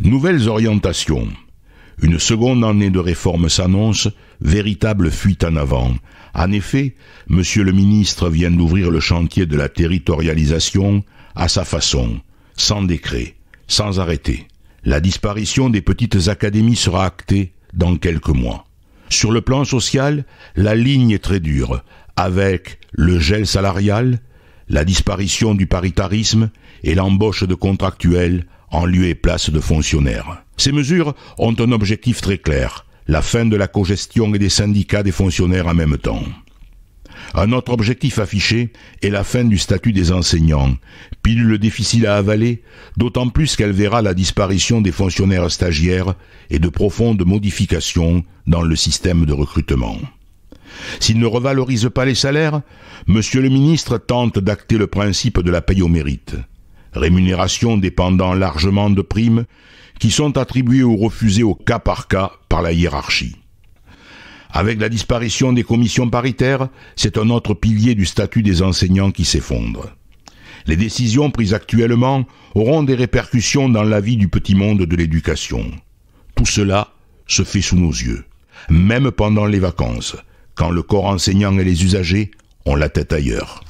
Nouvelles orientations. Une seconde année de réforme s'annonce, véritable fuite en avant. En effet, monsieur le ministre vient d'ouvrir le chantier de la territorialisation à sa façon, sans décret, sans arrêté. La disparition des petites académies sera actée dans quelques mois. Sur le plan social, la ligne est très dure, avec le gel salarial, la disparition du paritarisme et l'embauche de contractuels en lieu et place de fonctionnaires. Ces mesures ont un objectif très clair, la fin de la cogestion et des syndicats des fonctionnaires en même temps. Un autre objectif affiché est la fin du statut des enseignants, pilule difficile à avaler, d'autant plus qu'elle verra la disparition des fonctionnaires stagiaires et de profondes modifications dans le système de recrutement. S'il ne revalorise pas les salaires, Monsieur le ministre tente d'acter le principe de la paye au mérite. Rémunération dépendant largement de primes qui sont attribuées ou refusées au cas par cas par la hiérarchie. Avec la disparition des commissions paritaires, c'est un autre pilier du statut des enseignants qui s'effondre. Les décisions prises actuellement auront des répercussions dans la vie du petit monde de l'éducation. Tout cela se fait sous nos yeux, même pendant les vacances, quand le corps enseignant et les usagers ont la tête ailleurs.